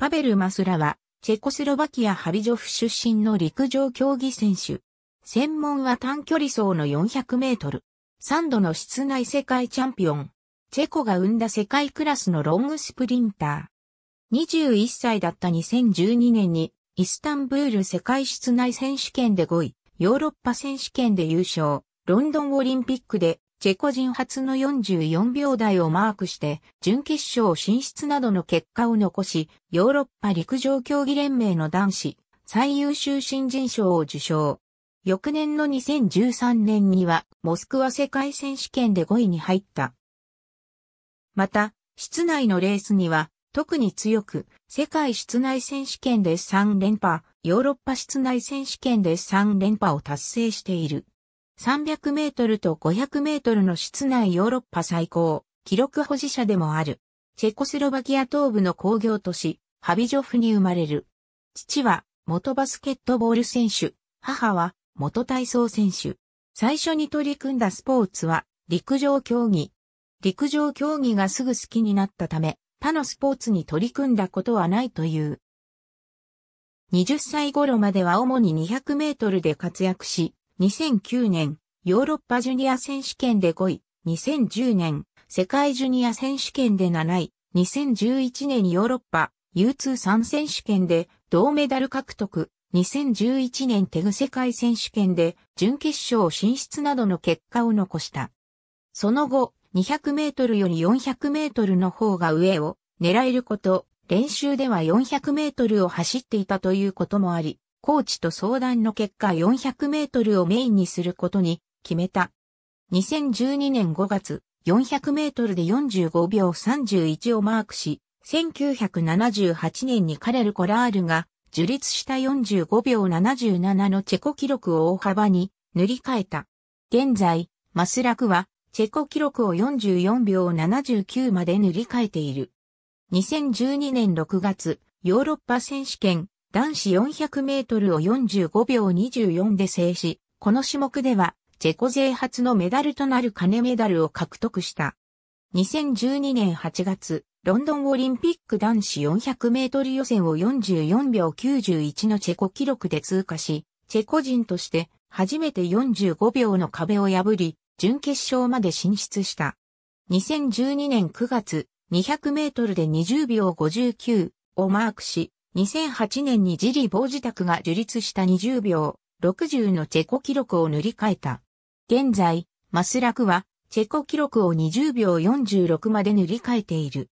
パベル・マスラは、チェコスロバキア・ハビジョフ出身の陸上競技選手。専門は短距離走の400メートル。3度の室内世界チャンピオン。チェコが生んだ世界クラスのロングスプリンター。21歳だった2012年に、イスタンブール世界室内選手権で5位、ヨーロッパ選手権で優勝、ロンドンオリンピックでチェコ人初の44秒台をマークして、準決勝進出などの結果を残し、ヨーロッパ陸上競技連盟の男子、最優秀新人賞を受賞。翌年の2013年には、モスクワ世界選手権で5位に入った。また、室内のレースには、特に強く、世界室内選手権で3連覇、ヨーロッパ室内選手権で3連覇を達成している。300メートルと500メートルの室内ヨーロッパ最高、記録保持者でもある。チェコスロバキア東部の工業都市、ハビジョフに生まれる。父は元バスケットボール選手、母は元体操選手。最初に取り組んだスポーツは陸上競技。陸上競技がすぐ好きになったため、他のスポーツに取り組んだことはないという。20歳頃までは主に200メートルで活躍し、2009年、ヨーロッパジュニア選手権で5位、2010年、世界ジュニア選手権で7位、2011年ヨーロッパ U23 選手権で銅メダル獲得、2011年テグ世界選手権で準決勝進出などの結果を残した。その後、200メートルより400メートルの方が上を狙えること、練習では400メートルを走っていたということもあり、コーチと相談の結果400メートルをメインにすることに決めた。2012年5月、400メートルで45秒31をマークし、1978年にカレル・コラールが樹立した45秒77のチェコ記録を大幅に塗り替えた。現在、マスラクはチェコ記録を44秒79まで塗り替えている。2012年6月、ヨーロッパ選手権男子400メートルを45秒24で制し、この種目では、チェコ勢初のメダルとなる金メダルを獲得した。2012年8月、ロンドンオリンピック男子400メートル予選を44秒91のチェコ記録で通過し、チェコ人として初めて45秒の壁を破り、準決勝まで進出した。2012年9月、200メートルで20秒59をマークし、2008年にジリ棒自宅が樹立した20秒60のチェコ記録を塗り替えた。現在、マスラクはチェコ記録を20秒46まで塗り替えている。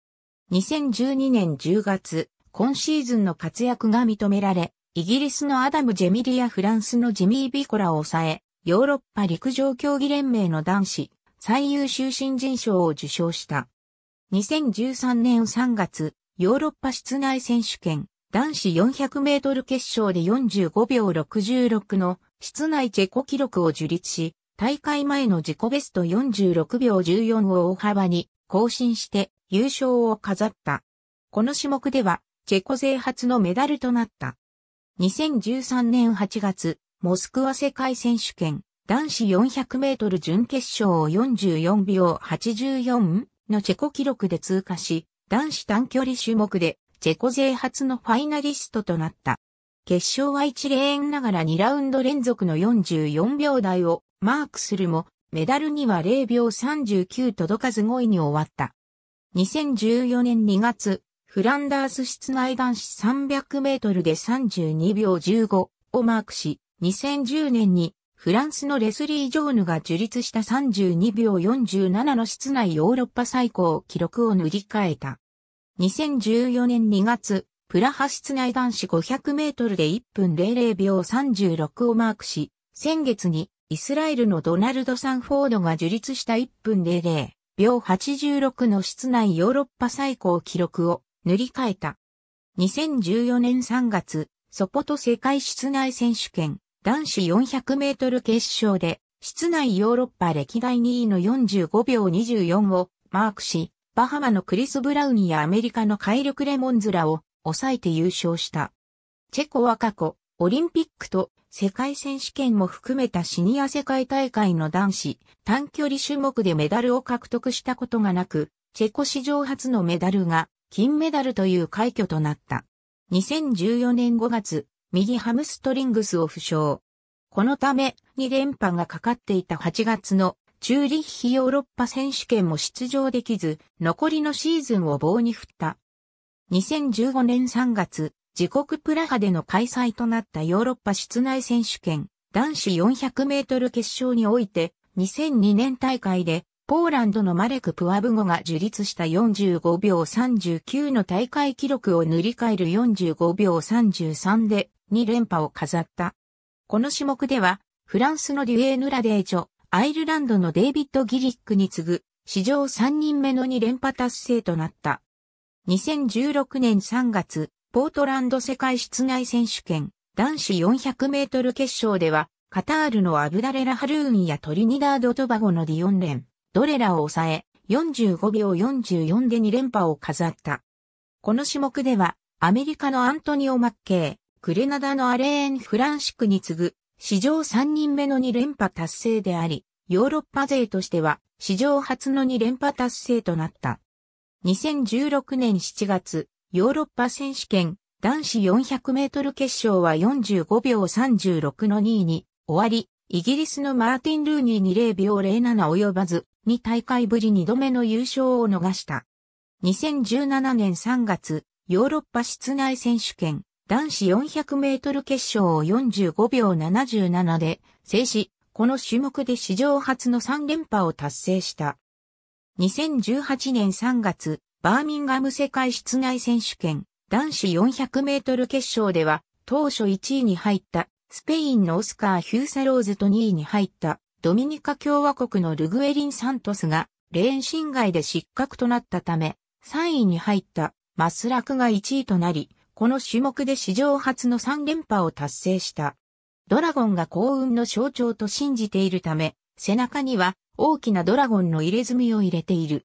2012年10月、今シーズンの活躍が認められ、イギリスのアダム・ジェミリやフランスのジミー・ビコラを抑え、ヨーロッパ陸上競技連盟の男子最優秀新人賞を受賞した。2013年3月、ヨーロッパ室内選手権男子400メートル決勝で45秒66の室内チェコ記録を樹立し、大会前の自己ベスト46秒14を大幅に更新して優勝を飾った。この種目では、チェコ勢初のメダルとなった。2013年8月、モスクワ世界選手権、男子400メートル準決勝を44秒84のチェコ記録で通過し、男子短距離種目でチェコ勢初のファイナリストとなった。決勝は1レーンながら2ラウンド連続の44秒台をマークするも、メダルには0秒39届かず5位に終わった。2014年2月、フランダース室内男子300メートルで32秒15をマークし、2010年にフランスのレスリー・ジョーヌが樹立した32秒47の室内ヨーロッパ最高記録を塗り替えた。2014年2月、プラハ室内男子500メートルで1分00秒36をマークし、先月にイスラエルのドナルド・サンフォードが樹立した1分00秒86の室内ヨーロッパ最高記録を塗り替えた。2014年3月、ソポト世界室内選手権男子400メートル決勝で室内ヨーロッパ歴代2位の45秒24をマークし、バハマのクリス・ブラウンやアメリカのカイル・クレモンズらを抑えて優勝した。チェコは過去、オリンピックと世界選手権も含めたシニア世界大会の男子短距離種目でメダルを獲得したことがなく、チェコ史上初のメダルが金メダルという快挙となった。2014年5月、右ハムストリングスを負傷。このため2連覇がかかっていた8月のチューリッヒヨーロッパ選手権も出場できず、残りのシーズンを棒に振った。2015年3月、自国プラハでの開催となったヨーロッパ室内選手権、男子400メートル決勝において、2002年大会で、ポーランドのマレク・プワブゴが樹立した45秒39の大会記録を塗り替える45秒33で2連覇を飾った。この種目では、フランスのデュエーヌ・ラデージョ、アイルランドのデイビッド・ギリックに次ぐ、史上3人目の2連覇達成となった。2016年3月、ポートランド世界室内選手権、男子400メートル決勝では、カタールのアブダレラ・ハルーンやトリニダード・トバゴのディオンレン、ドレラを抑え、45秒44で2連覇を飾った。この種目では、アメリカのアントニオ・マッケー、クレナダのアレーン・フランシクに次ぐ、史上3人目の2連覇達成であり、ヨーロッパ勢としては史上初の2連覇達成となった。2016年7月、ヨーロッパ選手権男子400メートル決勝は45秒36の2位に終わり、イギリスのマーティン・ルーニーに0秒07及ばず、2大会ぶり2度目の優勝を逃した。2017年3月、ヨーロッパ室内選手権男子400メートル決勝を45秒77で制し、この種目で史上初の3連覇を達成した。2018年3月、バーミンガム世界室内選手権男子400メートル決勝では、当初1位に入ったスペインのオスカー・ヒューサローズと2位に入ったドミニカ共和国のルグエリン・サントスがレーン侵害で失格となったため、3位に入ったマスラクが1位となり、この種目で史上初の3連覇を達成した。ドラゴンが幸運の象徴と信じているため、背中には大きなドラゴンの入れ墨を入れている。